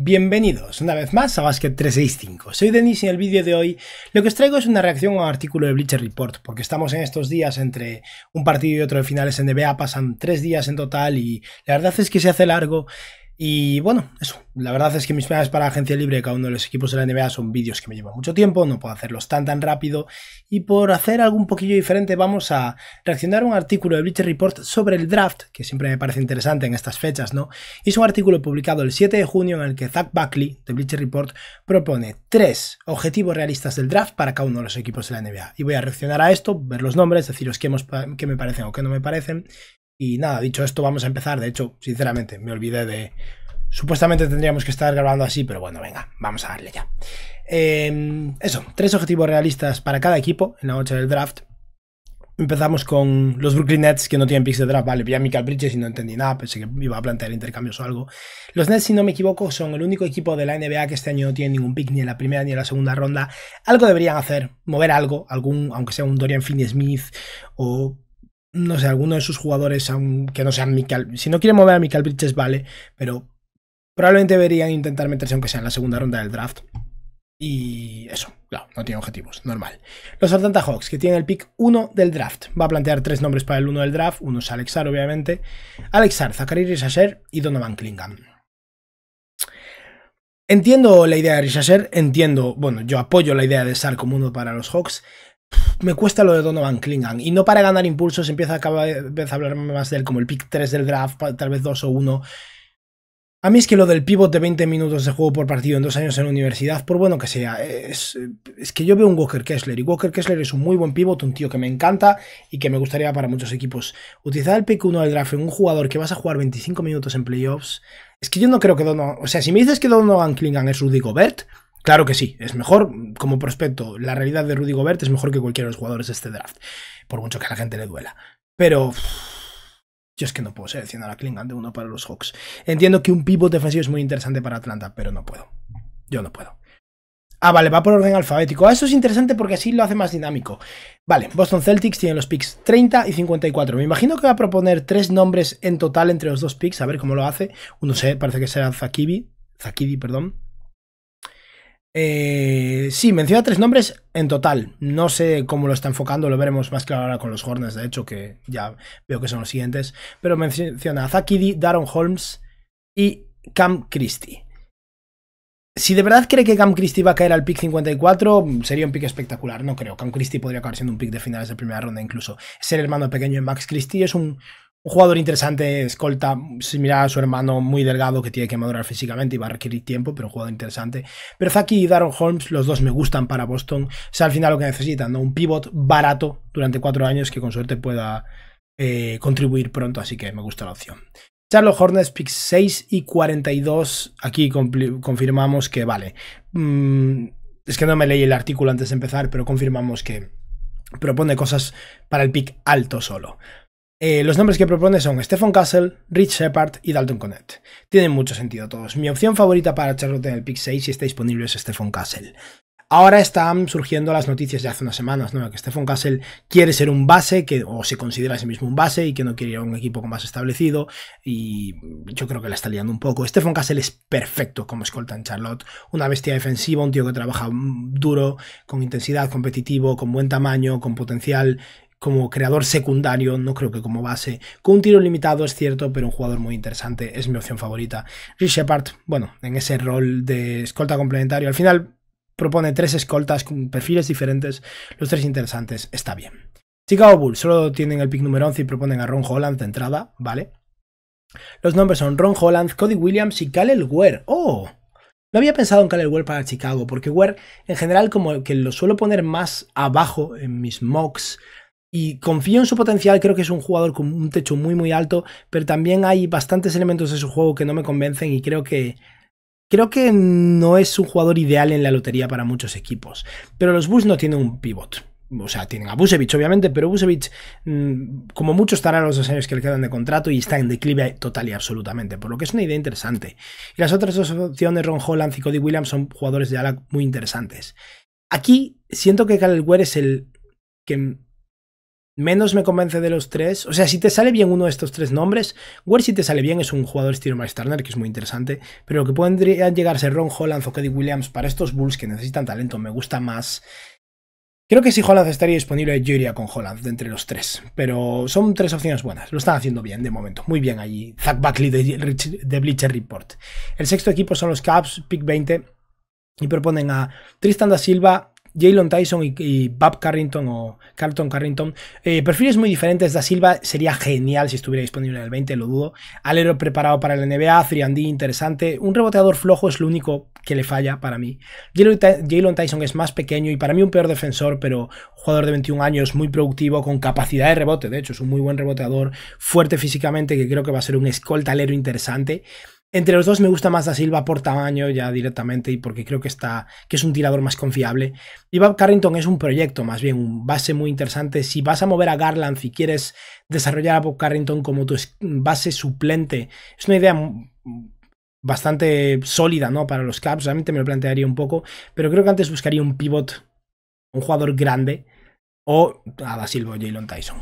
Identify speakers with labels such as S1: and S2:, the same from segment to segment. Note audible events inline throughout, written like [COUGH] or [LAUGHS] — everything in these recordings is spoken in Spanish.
S1: Bienvenidos una vez más a Basket 365. Soy Denis y en el vídeo de hoy lo que os traigo es una reacción a un artículo de Bleacher Report, porque estamos en estos días entre un partido y otro de finales en NBA, pasan tres días en total y la verdad es que se hace largo y bueno, eso. La verdad es que mis planes para agencia libre, cada uno de los equipos de la NBA, son vídeos que me llevan mucho tiempo, no puedo hacerlos tan tan rápido. Y por hacer algo un poquillo diferente, vamos a reaccionar a un artículo de Bleacher Report sobre el draft, que siempre me parece interesante en estas fechas, ¿no? Es un artículo publicado el 7 de junio en el que Zach Buckley, de Bleacher Report, propone tres objetivos realistas del draft para cada uno de los equipos de la NBA. Y voy a reaccionar a esto, ver los nombres, deciros qué me parecen o qué no me parecen, y nada, dicho esto, vamos a empezar. De hecho, sinceramente, me olvidé de... Supuestamente tendríamos que estar grabando así, pero bueno, venga, vamos a darle ya. Em, eso, tres objetivos realistas para cada equipo en la noche del draft. Empezamos con los Brooklyn Nets, que no tienen picks de draft. Vale, vi a Michael Bridges y no entendí nada, pensé que iba a plantear intercambios o algo. Los Nets, si no me equivoco, son el único equipo de la NBA que este año no tiene ningún pick ni en la primera ni en la segunda ronda. Algo deberían hacer, mover algo, algún, aunque sea un Dorian Finney-Smith o no sé, alguno de sus jugadores, aunque no sean Mikael, si no quieren mover a Michael Bridges, vale, pero probablemente deberían intentar meterse aunque sea en la segunda ronda del draft. Y eso, claro, no tiene objetivos, normal. Los Atlanta Hawks, que tienen el pick 1 del draft. Va a plantear tres nombres para el 1 del draft. Uno es Alex obviamente. Alexar, Zachary Rishasher y Donovan Klingham. Entiendo la idea de Rishasher, entiendo, bueno, yo apoyo la idea de Sar como uno para los Hawks, me cuesta lo de Donovan Klingan. Y no para ganar impulsos, empieza cada vez a hablar más de él, como el pick 3 del draft, tal vez 2 o 1. A mí es que lo del pivot de 20 minutos de juego por partido en dos años en la universidad, por bueno que sea, es, es que yo veo un Walker Kessler y Walker Kessler es un muy buen pivot, un tío que me encanta y que me gustaría para muchos equipos. Utilizar el pick 1 del draft en un jugador que vas a jugar 25 minutos en playoffs, es que yo no creo que Donovan, o sea, si me dices que Donovan Klingan es Rudy Gobert, Claro que sí, es mejor mm, como prospecto. La realidad de Rudy Gobert es mejor que cualquiera de los jugadores de este draft, por mucho que a la gente le duela. Pero yo es que no puedo seleccionar a la Klingan de uno para los Hawks. Entiendo que un pivote defensivo es muy interesante para Atlanta, pero no puedo. Yo no puedo. Ah, vale, va por orden alfabético. Ah, eso es interesante porque así lo hace más dinámico. Vale, Boston Celtics tienen los picks 30 y 54. Me imagino que va a proponer tres nombres en total entre los dos picks. A ver cómo lo hace. Uno sé, parece que será Zakibi. Zakidi, perdón. Eh, sí, menciona tres nombres en total. No sé cómo lo está enfocando, lo veremos más claro ahora con los Hornets, de hecho, que ya veo que son los siguientes. Pero menciona a Zakidi, Darren Holmes y Cam Christie. Si de verdad cree que Cam Christie va a caer al pick 54, sería un pick espectacular, no creo. Cam Christie podría acabar siendo un pick de finales de primera ronda incluso. ser hermano pequeño de Max Christie, es un un jugador interesante, escolta, similar a su hermano, muy delgado, que tiene que madurar físicamente y va a requerir tiempo, pero un jugador interesante. Pero Zaki y Daron Holmes, los dos me gustan para Boston. O sea, al final lo que necesitan, ¿no? Un pivot barato durante cuatro años que con suerte pueda eh, contribuir pronto, así que me gusta la opción. Charlo Hornets, pick 6 y 42. Aquí confirmamos que vale. Mm, es que no me leí el artículo antes de empezar, pero confirmamos que propone cosas para el pick alto solo. Eh, los nombres que propone son Stephen Castle, Rich Shepard y Dalton Connett. Tienen mucho sentido todos. Mi opción favorita para Charlotte en el pick 6 si está disponible es Stephen Castle. Ahora están surgiendo las noticias de hace unas semanas, ¿no? Que Stephen Castle quiere ser un base, que, o se considera a sí mismo un base y que no quiere ir a un equipo más establecido. Y yo creo que la está liando un poco. Stephen Castle es perfecto como escolta en Charlotte. Una bestia defensiva, un tío que trabaja mm, duro, con intensidad, competitivo, con buen tamaño, con potencial como creador secundario, no creo que como base. Con un tiro limitado es cierto, pero un jugador muy interesante, es mi opción favorita. Rich Shepard, bueno, en ese rol de escolta complementario, al final propone tres escoltas con perfiles diferentes, los tres interesantes, está bien. Chicago Bulls solo tienen el pick número 11 y proponen a Ron Holland de entrada, ¿vale? Los nombres son Ron Holland, Cody Williams y Kalel Ware. ¡Oh! No había pensado en Kalel Ware para Chicago, porque Ware en general como que lo suelo poner más abajo en mis mocks y confío en su potencial, creo que es un jugador con un techo muy muy alto, pero también hay bastantes elementos de su juego que no me convencen y creo que creo que no es un jugador ideal en la lotería para muchos equipos. Pero los Bulls no tienen un pivot. O sea, tienen a Busevich, obviamente, pero Busevich, mm, como mucho, estará los dos años que le quedan de contrato y está en declive total y absolutamente, por lo que es una idea interesante. Y las otras dos opciones, Ron Holland y Cody Williams, son jugadores de ala muy interesantes. Aquí siento que Caleb Ware es el que menos me convence de los tres. O sea, si te sale bien uno de estos tres nombres, Ware si te sale bien es un jugador estilo Mike que es muy interesante, pero lo que podrían ser Ron Holland o Cody Williams para estos Bulls que necesitan talento me gusta más. Creo que si Holland estaría disponible, yo iría con Holland de entre los tres. Pero son tres opciones buenas. Lo están haciendo bien de momento. Muy bien allí. Zach Buckley de, de Bleacher Report. El sexto equipo son los Caps, pick 20. Y proponen a Tristan da Silva, Jalen Tyson y, Bab Bob Carrington o Carlton Carrington. Eh, perfiles muy diferentes. Da Silva sería genial si estuviera disponible en el 20, lo dudo. Alero preparado para el NBA, 3 interesante. Un reboteador flojo es lo único que le falla para mí. Jalen Tyson es más pequeño y para mí un peor defensor, pero jugador de 21 años muy productivo, con capacidad de rebote. De hecho, es un muy buen reboteador, fuerte físicamente, que creo que va a ser un alero interesante. Entre los dos me gusta más a Silva por tamaño ya directamente y porque creo que está que es un tirador más confiable. Y Bob Carrington es un proyecto, más bien un base muy interesante. Si vas a mover a Garland, si quieres desarrollar a Bob Carrington como tu base suplente, es una idea bastante sólida, ¿no? Para los Caps, realmente me lo plantearía un poco, pero creo que antes buscaría un pivot, un jugador grande o a Da Silva o Jalen Tyson.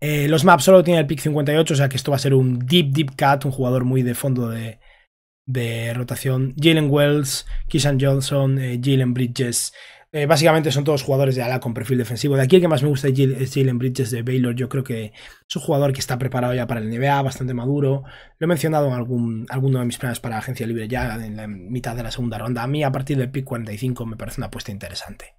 S1: Eh, los maps solo tiene el pick 58, o sea que esto va a ser un deep, deep cut, un jugador muy de fondo de, rotación. Jalen Wells, Kishan Johnson, eh, Jalen Bridges. Eh, básicamente son todos jugadores de ala con perfil defensivo. De aquí el que más me gusta es Jalen Bridges de Baylor. Yo creo que es un jugador que está preparado ya para el NBA, bastante maduro. Lo he mencionado en algún, alguno de mis planes para agencia libre ya en la mitad de la segunda ronda. A mí a partir del pick 45 me parece una apuesta interesante.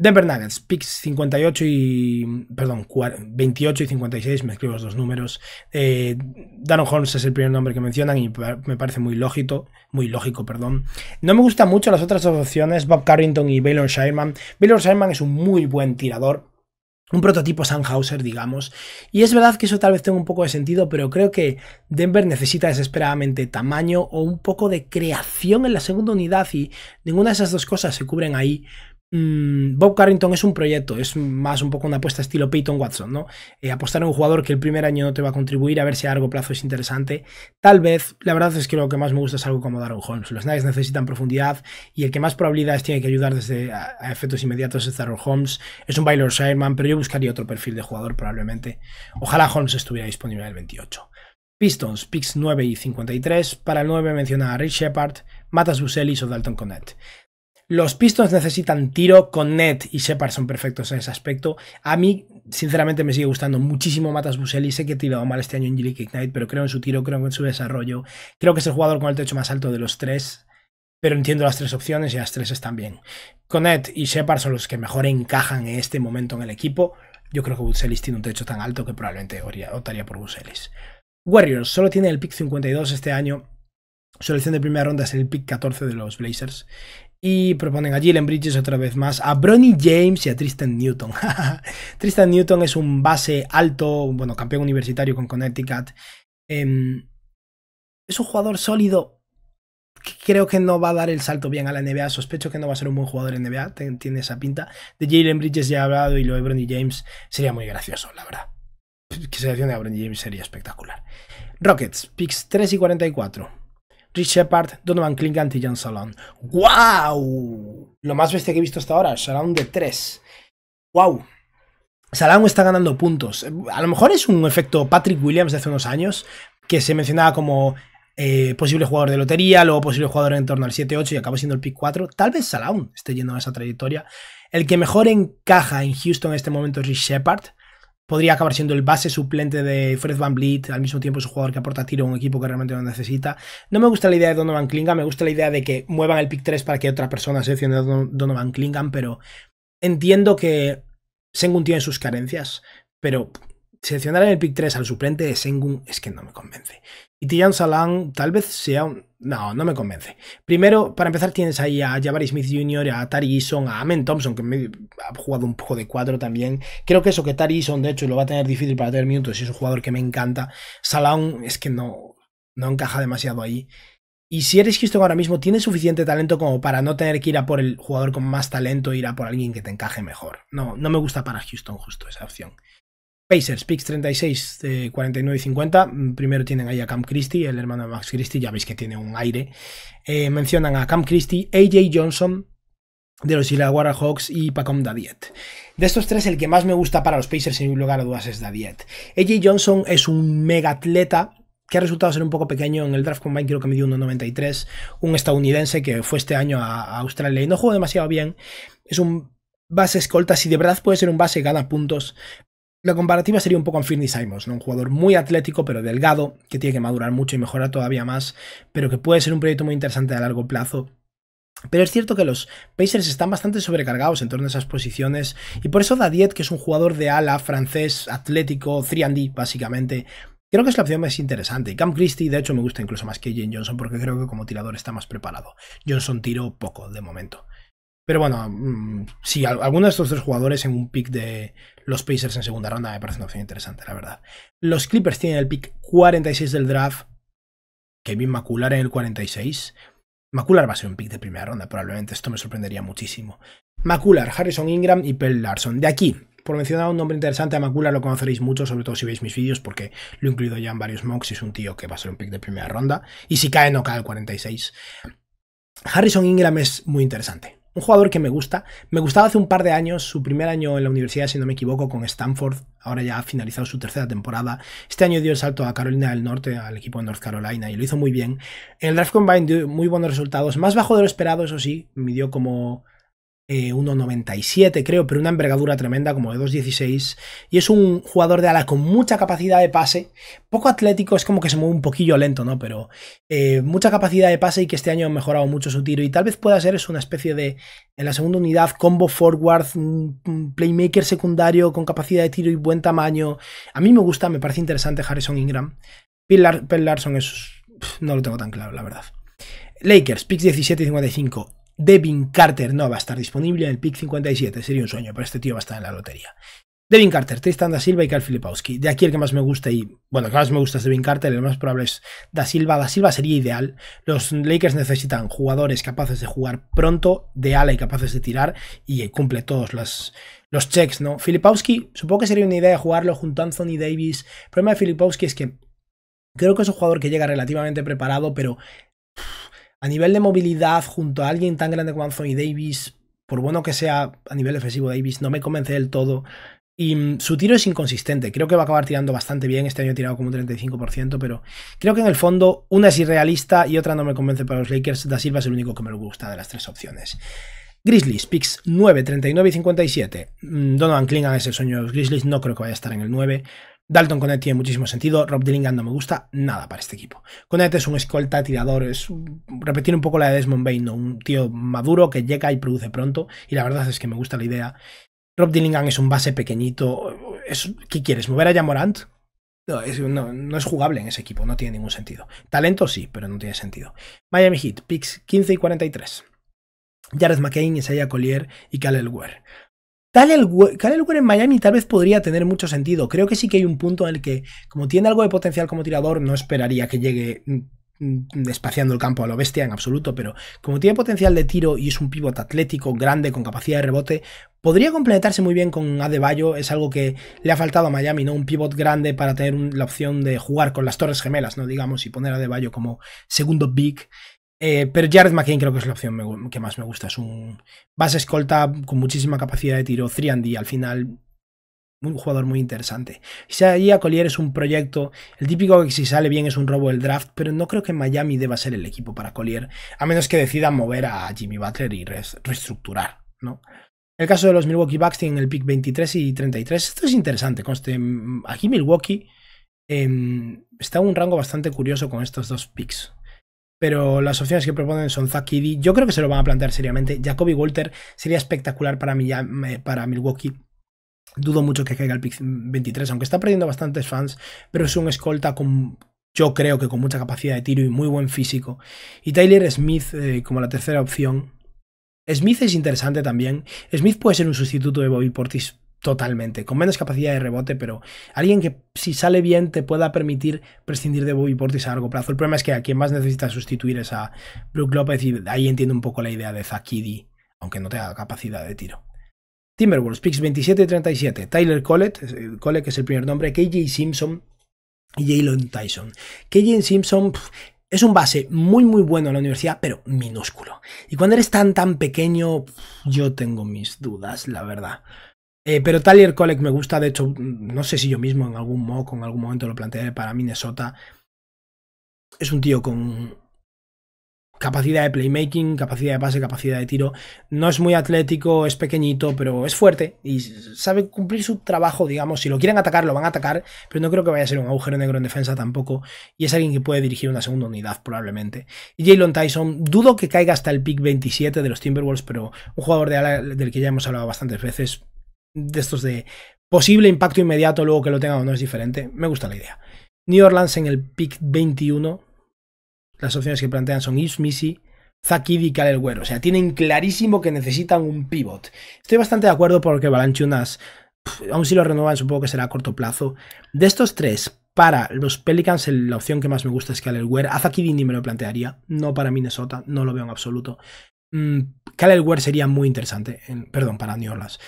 S1: Denver Nuggets, picks 58 y. Perdón, 28 y 56, me escribo los dos números. Eh, Darren Holmes es el primer nombre que mencionan y me parece muy lógico. Muy lógico, perdón. No me gustan mucho las otras dos opciones, Bob Carrington y Baylor Shireman. Baylor Shireman es un muy buen tirador, un prototipo Sandhauser, digamos. Y es verdad que eso tal vez tenga un poco de sentido, pero creo que Denver necesita desesperadamente tamaño o un poco de creación en la segunda unidad y ninguna de esas dos cosas se cubren ahí. Mm, Bob Carrington es un proyecto, es más un poco una apuesta estilo Peyton Watson, ¿no? Eh, apostar a un jugador que el primer año no te va a contribuir, a ver si a largo plazo es interesante. Tal vez, la verdad es que lo que más me gusta es algo como Darren Holmes. Los Knights necesitan profundidad y el que más probabilidades tiene que ayudar desde a, efectos inmediatos es Darren Holmes. Es un Baylor Shireman, pero yo buscaría otro perfil de jugador probablemente. Ojalá Holmes estuviera disponible en el 28. Pistons, picks 9 y 53. Para el 9 menciona a Rich Shepard, Matas Buselis o Dalton Connett. Los Pistons necesitan tiro con Net y Shepard son perfectos en ese aspecto. A mí, sinceramente, me sigue gustando muchísimo Matas Buseli. Sé que he tirado mal este año en G-League pero creo en su tiro, creo en su desarrollo. Creo que es el jugador con el techo más alto de los tres pero entiendo las tres opciones y las tres están bien. Conet y Shepard son los que mejor encajan en este momento en el equipo. Yo creo que Buselis tiene un techo tan alto que probablemente optaría por Buselis. Warriors solo tiene el pick 52 este año. Su elección de primera ronda es el pick 14 de los Blazers. Y proponen a Jalen Bridges otra vez más, a Bronny James y a Tristan Newton. [LAUGHS] Tristan Newton es un base alto, bueno, campeón universitario con Connecticut. Em, es un jugador sólido. Que creo que no va a dar el salto bien a la NBA. Sospecho que no va a ser un buen jugador en NBA. Tiene esa pinta. De Jalen Bridges ya he hablado y lo de Bronny James sería muy gracioso, la verdad. Que se se a Bronny James sería espectacular. Rockets, picks 3 y 44. Rich Shepard, Donovan Clingan y John Salon. ¡Wow! Lo más bestia que he visto hasta ahora, Salon de 3. ¡Wow! Salon está ganando puntos. A lo mejor es un efecto Patrick Williams de hace unos años, que se mencionaba como eh, posible jugador de lotería, luego posible jugador en torno al 7-8 y acabó siendo el pick 4. Tal vez Salon esté yendo a esa trayectoria. El que mejor encaja en Houston en este momento es Rich Shepard, podría acabar siendo el base suplente de Fred Van al mismo tiempo es un jugador que aporta tiro a un equipo que realmente lo necesita. No me gusta la idea de Donovan Klingan, me gusta la idea de que muevan el pick 3 para que otra persona seleccione a Donovan Klingan, pero entiendo que Sengun tiene sus carencias, pero seleccionar en el pick 3 al suplente de Sengun es que no me convence. Y Tijan Salang tal vez sea un, no, no me convence. Primero, para empezar, tienes ahí a Jabari Smith Jr., a Tari Eason, a Amen Thompson, que ha jugado un poco de cuatro también. Creo que eso que Tari Eason, de hecho, lo va a tener difícil para tener minutos es un jugador que me encanta. Salón es que no, no encaja demasiado ahí. Y si eres Houston ahora mismo, tienes suficiente talento como para no tener que ir a por el jugador con más talento, e ir a por alguien que te encaje mejor. No, no me gusta para Houston justo esa opción. Pacers, picks 36, 49 y 50. Eh, mm, primero tienen ahí a Cam Christie, el hermano de Max Christie, ya veis que tiene un aire. Eh, mencionan a Cam Christie, AJ Johnson de los Illawarra Hawks y Pacom Dadiet. De estos tres, el que más me gusta para los Pacers, sin lugar a dudas, es Dadiet. AJ Johnson es un mega atleta, que ha resultado ser un poco pequeño en el draft combine, creo que midió 1.93, un estadounidense que fue este año a, Australia y no jugó demasiado bien. Es un base escolta, si de verdad puede ser un base, gana puntos, la comparativa sería un poco finney Simons, ¿no? un jugador muy atlético pero delgado, que tiene que madurar mucho y mejorar todavía más, pero que puede ser un proyecto muy interesante a largo plazo pero es cierto que los Pacers están bastante sobrecargados en torno a esas posiciones y por eso Dadiet, que es un jugador de ala francés, atlético, 3D básicamente, creo que es la opción más interesante. Y Cam Christie, de hecho, me gusta incluso más que Jane Johnson porque creo que como tirador está más preparado. Johnson tiró poco de momento. Pero bueno, si mm, sí, alguno de estos tres jugadores en un pick de los Pacers en segunda ronda me parece una opción interesante, la verdad. Los Clippers tienen el pick 46 del draft. Kevin Macular en el 46. Macular va a ser un pick de primera ronda, probablemente. Esto me sorprendería muchísimo. Macular, Harrison Ingram y Pell Larson. De aquí, por mencionar un nombre interesante, a Macular lo conoceréis mucho, sobre todo si veis mis vídeos, porque lo he incluido ya en varios mocks. Es un tío que va a ser un pick de primera ronda. Y si cae, no cae el 46. Harrison Ingram es muy interesante un jugador que me gusta. Me gustaba hace un par de años, su primer año en la universidad, si no me equivoco, con Stanford. Ahora ya ha finalizado su tercera temporada. Este año dio el salto a Carolina del Norte, al equipo de North Carolina, y lo hizo muy bien. En el Draft Combine dio muy buenos resultados, más bajo de lo esperado, eso sí, midió como 1,97 eh, creo, pero una envergadura tremenda como de 2,16 y es un jugador de ala con mucha capacidad de pase, poco atlético, es como que se mueve un poquillo lento, ¿no? Pero eh, mucha capacidad de pase y que este año ha mejorado mucho su tiro y tal vez pueda ser es una especie de, en la segunda unidad, combo forward, mm, mm, playmaker secundario con capacidad de tiro y buen tamaño. A mí me gusta, me parece interesante Harrison Ingram. Bill, Larson es... no lo tengo tan claro, la verdad. Lakers, picks 17 Devin Carter no va a estar disponible en el pick 57. Sería un sueño, pero este tío va a estar en la lotería. Devin Carter, Tristan Da Silva y Carl Filipowski. De aquí el que más me gusta y, bueno, el que más me gusta es Devin Carter, el más probable es Da Silva. Da Silva sería ideal. Los Lakers necesitan jugadores capaces de jugar pronto, de ala y capaces de tirar y cumple todos los, los checks, ¿no? Filipowski, supongo que sería una idea jugarlo junto a Anthony Davis. El problema de Filipowski es que creo que es un jugador que llega relativamente preparado, pero a nivel de movilidad, junto a alguien tan grande como Anthony Davis, por bueno que sea a nivel ofensivo Davis, no me convence del todo. Y mm, su tiro es inconsistente. Creo que va a acabar tirando bastante bien. Este año he tirado como un 35%, pero creo que en el fondo una es irrealista y otra no me convence para los Lakers. Da Silva es el único que me gusta de las tres opciones. Grizzlies, picks 9, 39 y 57. Mm, Donovan Klingan es el sueño de los Grizzlies, no creo que vaya a estar en el 9. Dalton Connett tiene muchísimo sentido, Rob Dillingham no me gusta nada para este equipo. Connett es un escolta tirador, es repetir un poco la de Desmond Bain, ¿no? un tío maduro que llega y produce pronto, y la verdad es que me gusta la idea. Rob Dillingham es un base pequeñito, ¿qué quieres? ¿Mover a Jamorant? No, es, no, es jugable en ese equipo, no tiene ningún sentido. Talento sí, pero no tiene sentido. Miami Heat, picks 15 y 43. Jared McCain, Isaiah Collier y Kyle Ware. Kyle en Miami tal vez podría tener mucho sentido. Creo que sí que hay un punto en el que, como tiene algo de potencial como tirador, no esperaría que llegue despaciando mm, mm, el campo a lo bestia en absoluto, pero como tiene potencial de tiro y es un pívot atlético, grande, con capacidad de rebote, podría complementarse muy bien con Adebayo, es algo que le ha faltado a Miami, ¿no? Un pivot grande para tener la opción de jugar con las torres gemelas, ¿no? Digamos, y poner a Adebayo como segundo big eh, pero Jared McCain creo que es la opción que más me gusta. Es un base escolta con muchísima capacidad de tiro, 3D, al final un jugador muy interesante. a Collier es un proyecto, el típico que si sale bien es un robo del draft, pero no creo que Miami deba ser el equipo para Collier, a menos que decida mover a Jimmy Butler y reestructurar, ¿no? El caso de los Milwaukee Bucks tienen el pick 23 y 33. Esto es interesante, conste. Aquí Milwaukee em, está en un rango bastante curioso con estos dos picks pero las opciones que proponen son Zach Yo creo que se lo van a plantear seriamente. Jacoby Walter sería espectacular para, eh, para Milwaukee. Dudo mucho que caiga el pick 23, aunque está perdiendo bastantes fans, pero es un escolta con, yo creo que con mucha capacidad de tiro y muy buen físico. Y Tyler Smith eh, como la tercera opción. Smith es interesante también. Smith puede ser un sustituto de Bobby Portis Totalmente, con menos capacidad de rebote, pero alguien que si sale bien te pueda permitir prescindir de Bobby Portis a largo plazo. El problema es que a quien más necesita sustituir es a Brook López y ahí entiendo un poco la idea de Zakidi, aunque no tenga capacidad de tiro. Timberwolves, picks 27 y 37. Tyler Collett, eh, Collett que es el primer nombre, KJ Simpson y Jalen Tyson. KJ Simpson... es un base muy muy bueno en la universidad, pero minúsculo. Y cuando eres tan tan pequeño, yo tengo mis dudas, la verdad. Eh, pero Tyler Collect me gusta, de hecho, mm, no sé si yo mismo en algún mock, en algún momento lo plantearé para Minnesota. Es un tío con capacidad de playmaking, capacidad de pase, capacidad de tiro. No es muy atlético, es pequeñito, pero es fuerte y sabe cumplir su trabajo, digamos. Si lo quieren atacar, lo van a atacar, pero no creo que vaya a ser un agujero negro en defensa tampoco. Y es alguien que puede dirigir una segunda unidad, probablemente. Y Jalen Tyson, dudo que caiga hasta el pick 27 de los Timberwolves, pero un jugador del que ya hemos hablado bastantes veces, de estos de posible impacto inmediato, luego que lo tenga o no es diferente. Me gusta la idea. New Orleans en el pick 21. Las opciones que plantean son Missy, Zakid y Kalel O sea, tienen clarísimo que necesitan un pivot. Estoy bastante de acuerdo porque Balanchunas, aún si lo renovan, supongo que será a corto plazo. De estos tres, para los Pelicans, la opción que más me gusta es Kalel Güero. A Zakid ni me lo plantearía. No para Minnesota, no lo veo en absoluto. Mm, Kyle sería muy interesante, perdón, para New Orleans.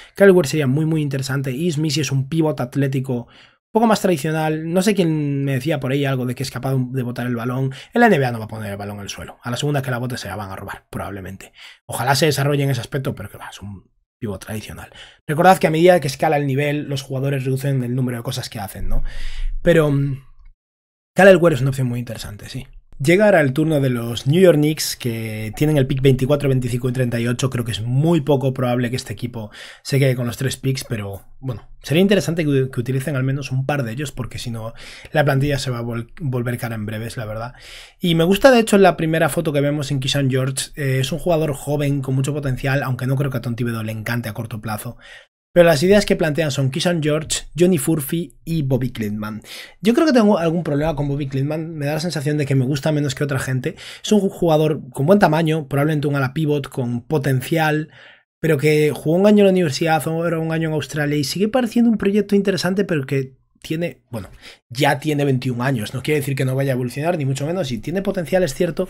S1: sería muy, muy interesante. Y Smith es un pivot atlético un poco más tradicional. No sé quién me decía por ahí algo de que es capaz de botar el balón. En la NBA no va a poner el balón en el suelo. A la segunda que la bote se la van a robar, probablemente. Ojalá se desarrolle en ese aspecto, pero que va, es un pivot tradicional. Recordad que a medida que escala el nivel, los jugadores reducen el número de cosas que hacen, ¿no? Pero... Mm, Kalelware es una opción muy interesante, sí. Llega ahora el turno de los New York Knicks que tienen el pick 24, 25 y 38. Creo que es muy poco probable que este equipo se quede con los tres picks, pero bueno, sería interesante que, utilicen al menos un par de ellos porque si no la plantilla se va a volver cara en breves, la verdad. Y me gusta de hecho la primera foto que vemos en Kishan George. Eh, es un jugador joven con mucho potencial, aunque no creo que a Tontibedo le encante a corto plazo. Pero las ideas que plantean son Kishan George, Johnny Furphy y Bobby Clintman. Yo creo que tengo algún problema con Bobby Clintman, me da la sensación de que me gusta menos que otra gente. Es un jugador con buen tamaño, probablemente un ala pivot, con potencial, pero que jugó un año en la universidad, o un año en Australia y sigue pareciendo un proyecto interesante, pero que tiene, bueno, ya tiene 21 años, no quiere decir que no vaya a evolucionar, ni mucho menos, y tiene potencial, es cierto,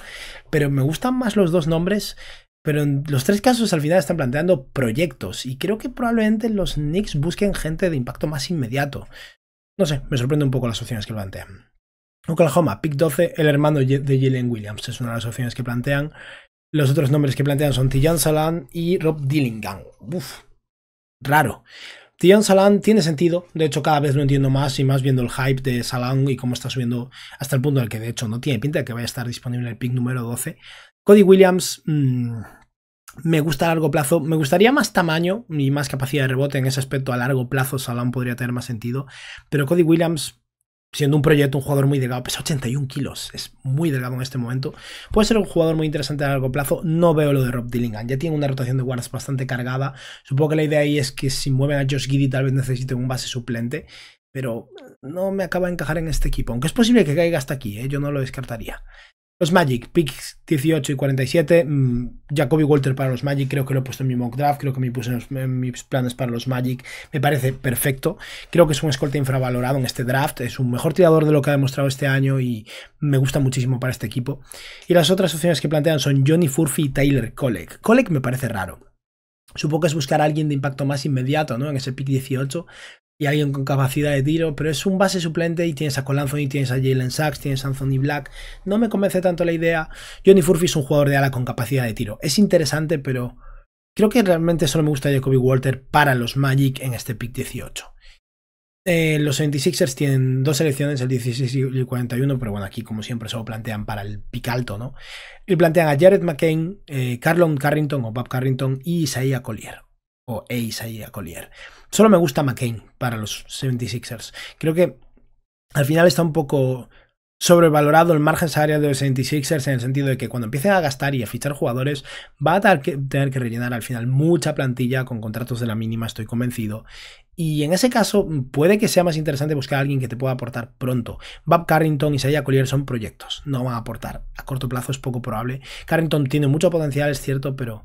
S1: pero me gustan más los dos nombres pero en los tres casos al final están planteando proyectos y creo que probablemente los Knicks busquen gente de impacto más inmediato. No sé, me sorprende un poco las opciones que plantean. Oklahoma, pick 12, el hermano de Jalen Williams, es una de las opciones que plantean. Los otros nombres que plantean son Tijan Salan y Rob Dillingham. Uf, raro. Tijan Salan tiene sentido, de hecho cada vez lo entiendo más y más viendo el hype de Salan y cómo está subiendo hasta el punto en el que de hecho no tiene pinta de que vaya a estar disponible el pick número 12. Cody Williams mm, me gusta a largo plazo, me gustaría más tamaño y más capacidad de rebote en ese aspecto a largo plazo, Salam podría tener más sentido, pero Cody Williams siendo un proyecto, un jugador muy delgado, pesa 81 kilos, es muy delgado en este momento, puede ser un jugador muy interesante a largo plazo, no veo lo de Rob Dillingham, ya tiene una rotación de guardas bastante cargada, supongo que la idea ahí es que si mueven a Josh Giddy tal vez necesite un base suplente, pero no me acaba de encajar en este equipo, aunque es posible que caiga hasta aquí, ¿eh? yo no lo descartaría. Los Magic, picks 18 y 47. Mm, Jacoby Walter para los Magic, creo que lo he puesto en mi mock draft, creo que me puse en, mis planes para los Magic. Me parece perfecto. Creo que es un escolta infravalorado en este draft. Es un mejor tirador de lo que ha demostrado este año y me gusta muchísimo para este equipo. Y las otras opciones que plantean son Johnny Furphy y Tyler Kolek. Kolek me parece raro. Supongo que es buscar a alguien de impacto más inmediato, ¿no? En ese pick 18 y alguien con capacidad de tiro, pero es un base suplente y tienes a Colanzoni, tienes a Jalen Sachs, tienes a Anthony Black. No me convence tanto la idea. Johnny Furphy es un jugador de ala con capacidad de tiro. Es interesante, pero creo que realmente solo me gusta Jacoby Walter para los Magic en este pick 18. Eh, los 76ers tienen dos selecciones, el 16 y el 41, pero bueno, aquí como siempre solo plantean para el pick alto, ¿no? Y plantean a Jared McCain, eh, Carlon Carrington o Bob Carrington y Isaiah Collier. O e Isaiah Collier. Solo me gusta McCain para los 76ers. Creo que al final está un poco sobrevalorado el margen salarial de los 76ers en el sentido de que cuando empiecen a gastar y a fichar jugadores va a tener que, rellenar al final mucha plantilla con contratos de la mínima, estoy convencido. Y en ese caso puede que sea más interesante buscar a alguien que te pueda aportar pronto. Bob Carrington y Saya Collier son proyectos, no van a aportar. A corto plazo es poco probable. Carrington tiene mucho potencial, es cierto, pero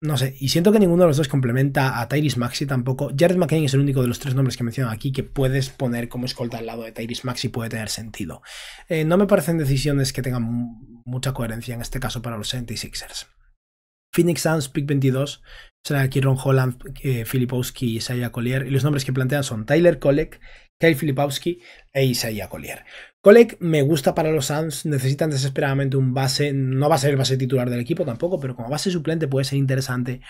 S1: no sé, y siento que ninguno de los dos complementa a Tyrese Maxi tampoco. Jared McCain es el único de los tres nombres que mencionan aquí que puedes poner como escolta al lado de Tyrese Maxi puede tener sentido. Eh, no me parecen decisiones que tengan mucha coherencia en este caso para los 76ers. Phoenix Suns, pick 22, será Kieron Holland, eh, Filipowski y Isaiah Collier. Y los nombres que plantean son Tyler Kolek, Kyle Filipowski e Isaiah Collier. Colec me gusta para los Suns, necesitan desesperadamente un base, no va a ser el base titular del equipo tampoco, pero como base suplente puede ser interesante.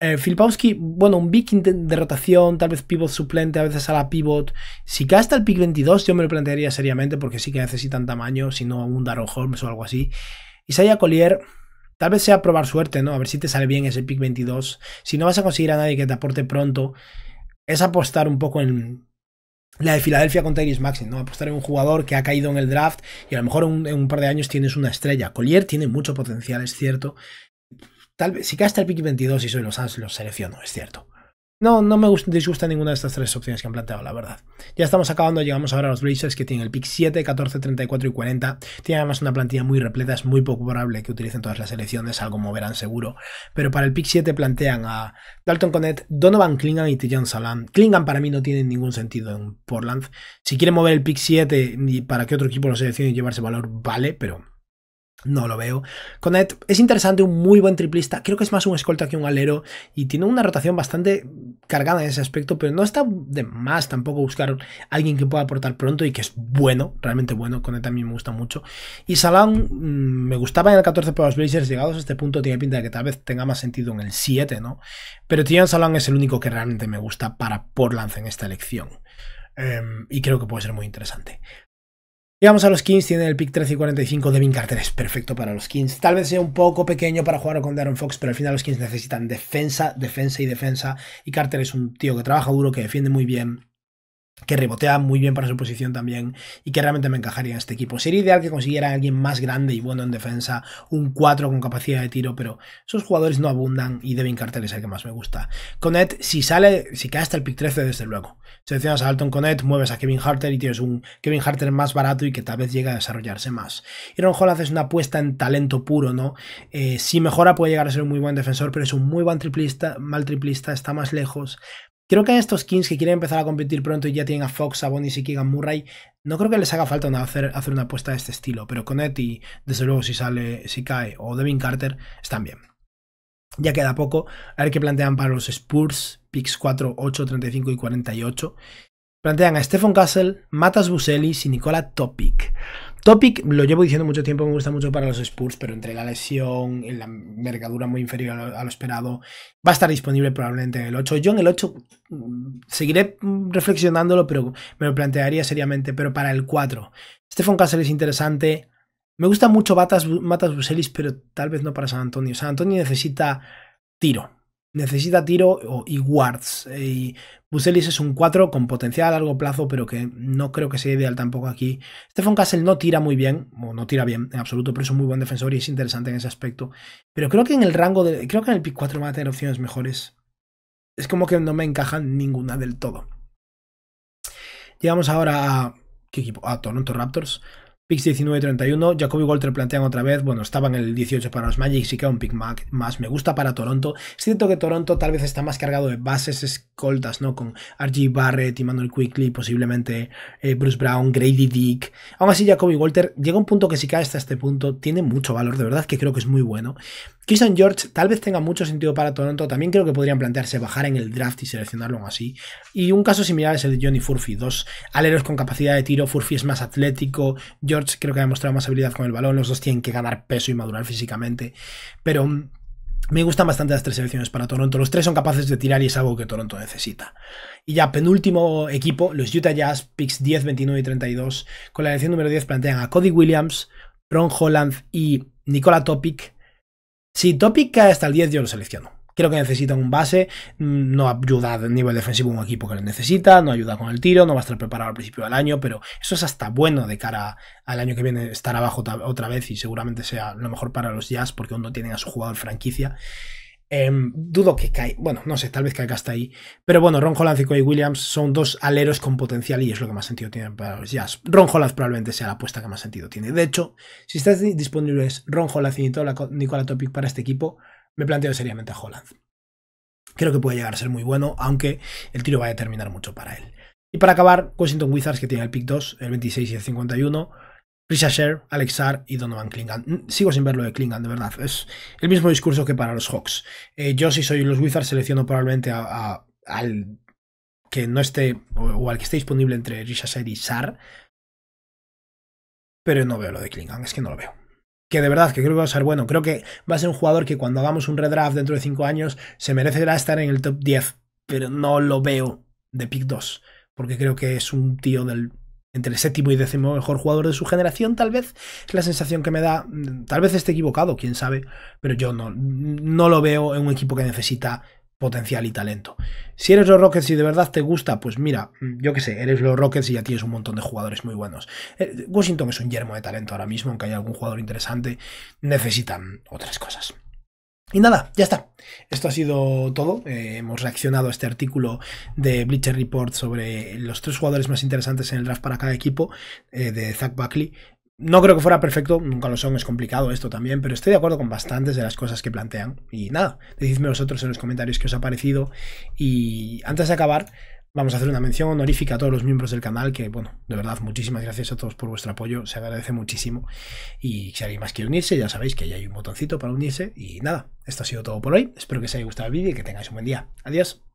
S1: Eh, Filipowski, bueno, un big de rotación, tal vez pivot suplente, a veces a la pivot. Si cae hasta el pick 22, yo me lo plantearía seriamente porque sí que necesitan tamaño, si no un Daron Holmes o algo así. Isaiah Collier, Tal vez sea probar suerte, ¿no? A ver si te sale bien ese pick 22. Si no vas a conseguir a nadie que te aporte pronto, es apostar un poco en la de Filadelfia con Tyrese Maxin, ¿no? Apostar en un jugador que ha caído en el draft y a lo mejor en un par de años tienes una estrella. Collier tiene mucho potencial, es cierto. Tal vez, si cae el pick 22 y soy los Suns, los selecciono, es cierto. No, no me disgusta ninguna de estas tres opciones que han planteado, la verdad. Ya estamos acabando, llegamos ahora a los Blazers que tienen el pick 7, 14, 34 y 40. Tienen además una plantilla muy repleta, es muy poco probable que utilicen todas las selecciones, algo moverán seguro. Pero para el pick 7 plantean a Dalton Connett, Donovan Klingan y Tijan Salam. Klingan para mí no tiene ningún sentido en Portland. Si quieren mover el pick 7 ni para que otro equipo lo seleccione y llevarse valor, vale, pero no lo veo. Conet es interesante, un muy buen triplista. Creo que es más un escolta que un alero. Y tiene una rotación bastante cargada en ese aspecto. Pero no está de más tampoco buscar alguien que pueda aportar pronto y que es bueno, realmente bueno. Conet a mí me gusta mucho. Y Salam mm, me gustaba en el 14 para los Blazers. Llegados a este punto, tiene pinta de que tal vez tenga más sentido en el 7, ¿no? Pero Tian Salam es el único que realmente me gusta para por lance en esta elección. Em, y creo que puede ser muy interesante. Llegamos a los Kings, tienen el pick 13 y 45. Devin Carter es perfecto para los Kings. Tal vez sea un poco pequeño para jugar con Darren Fox, pero al final los Kings necesitan defensa, defensa y defensa. Y Carter es un tío que trabaja duro, que defiende muy bien que rebotea muy bien para su posición también y que realmente me encajaría en este equipo. Sería ideal que consiguiera alguien más grande y bueno en defensa, un 4 con capacidad de tiro, pero esos jugadores no abundan y Devin Carter es el que más me gusta. Conet, si sale, si cae hasta el pick 13, desde luego. Seleccionas a Alton Conet, mueves a Kevin Harter y tienes un Kevin Harter más barato y que tal vez llegue a desarrollarse más. y Ron Holland es una apuesta en talento puro, ¿no? Eh, si mejora puede llegar a ser un muy buen defensor, pero es un muy buen triplista, mal triplista, está más lejos, Creo que a estos Kings que quieren empezar a competir pronto y ya tienen a Fox, a Bonis y a Murray, no creo que les haga falta hacer, una apuesta de este estilo, pero con Eti, desde luego, si sale, si cae, o Devin Carter, están bien. Ya queda poco, a ver qué plantean para los Spurs, picks 4, 8, 35 y 48. Plantean a Stefan Castle, Matas Buselis y Nicola Topic. Topic lo llevo diciendo mucho tiempo, me gusta mucho para los Spurs, pero entre la lesión, la mercadura muy inferior a lo, esperado, va a estar disponible probablemente en el 8. Yo en el 8 mm, seguiré mm, reflexionándolo, pero me lo plantearía seriamente, pero para el 4. Stefan Castle es interesante. Me gusta mucho Matas, Matas Buselis, pero tal vez no para San Antonio. San Antonio necesita tiro necesita tiro y guards. Eh, y Buselis es un 4 con potencial a largo plazo, pero que no creo que sea ideal tampoco aquí. Stefan Castle no tira muy bien, o no tira bien en absoluto, pero es un muy buen defensor y es interesante en ese aspecto. Pero creo que en el rango de. Creo que en el pick 4 van a tener opciones mejores. Es como que no me encajan ninguna del todo. Llegamos ahora a. ¿Qué equipo? A Toronto Raptors. Picks 19-31, Jacoby Walter plantean otra vez, bueno, estaban el 18 para los Magic, sí que un pick más, me gusta para Toronto. Siento que Toronto tal vez está más cargado de bases escoltas, ¿no? Con RG Barrett, Manuel Quickly, posiblemente eh, Bruce Brown, Grady Dick. Aún así, Jacoby Walter llega a un punto que si cae hasta este punto, tiene mucho valor, de verdad que creo que es muy bueno. Kison George tal vez tenga mucho sentido para Toronto. También creo que podrían plantearse bajar en el draft y seleccionarlo aún así. Y un caso similar es el de Johnny Furphy. Dos aleros con capacidad de tiro. Furphy es más atlético. George creo que ha demostrado más habilidad con el balón. Los dos tienen que ganar peso y madurar físicamente. Pero mm, me gustan bastante las tres selecciones para Toronto. Los tres son capaces de tirar y es algo que Toronto necesita. Y ya, penúltimo equipo, los Utah Jazz, picks 10, 29 y 32. Con la elección número 10 plantean a Cody Williams, Ron Holland y Nicola Topic. Si Topic cae hasta el 10, yo lo selecciono. Creo que necesita un base, mm, no ayuda a nivel defensivo un equipo que lo necesita, no ayuda con el tiro, no va a estar preparado al principio del año, pero eso es hasta bueno de cara al año que viene estar abajo otra vez y seguramente sea lo mejor para los Jazz porque aún no tienen a su jugador franquicia. Em, dudo que cae. Bueno, no sé, tal vez caiga hasta ahí. Pero bueno, Ron Holland y Coy Williams son dos aleros con potencial y es lo que más sentido tiene para los Jazz. Ron Holland probablemente sea la apuesta que más sentido tiene. De hecho, si estás disponible Ron Holland y Nicola Topic para este equipo, me planteo seriamente a Holland. Creo que puede llegar a ser muy bueno, aunque el tiro va a terminar mucho para él. Y para acabar, Washington Wizards, que tiene el pick 2, el 26 y el 51. Prisha Alex Alexar y Donovan Klingan. Mm, sigo sin ver lo de Klingan, de verdad. Es el mismo discurso que para los Hawks. Eh, yo, si soy los Wizards, selecciono probablemente al que no esté o, al que esté disponible entre Richard y Sar. Pero no veo lo de Klingan, es que no lo veo. Que de verdad, que creo que va a ser bueno. Creo que va a ser un jugador que cuando hagamos un redraft dentro de 5 años se merecerá estar en el top 10. Pero no lo veo de pick 2. Porque creo que es un tío del entre el séptimo y décimo mejor jugador de su generación, tal vez es la sensación que me da, mm, tal vez esté equivocado, quién sabe, pero yo no, no lo veo en un equipo que necesita potencial y talento. Si eres los Rockets y de verdad te gusta, pues mira, mm, yo qué sé, eres los Rockets y ya tienes un montón de jugadores muy buenos. Eh, Washington es un yermo de talento ahora mismo, aunque haya algún jugador interesante, necesitan otras cosas. Y nada, ya está. Esto ha sido todo. Eh, hemos reaccionado a este artículo de Bleacher Report sobre los tres jugadores más interesantes en el draft para cada equipo eh, de Zach Buckley. No creo que fuera perfecto, nunca lo son, es complicado esto también, pero estoy de acuerdo con bastantes de las cosas que plantean. Y nada, decidme vosotros en los comentarios qué os ha parecido. Y antes de acabar, Vamos a hacer una mención honorífica a todos los miembros del canal, que bueno, de verdad, muchísimas gracias a todos por vuestro apoyo, se agradece muchísimo. Y si alguien más quiere unirse, ya sabéis que ya hay un botoncito para unirse. Y nada, esto ha sido todo por hoy. Espero que os haya gustado el vídeo y que tengáis un buen día. Adiós.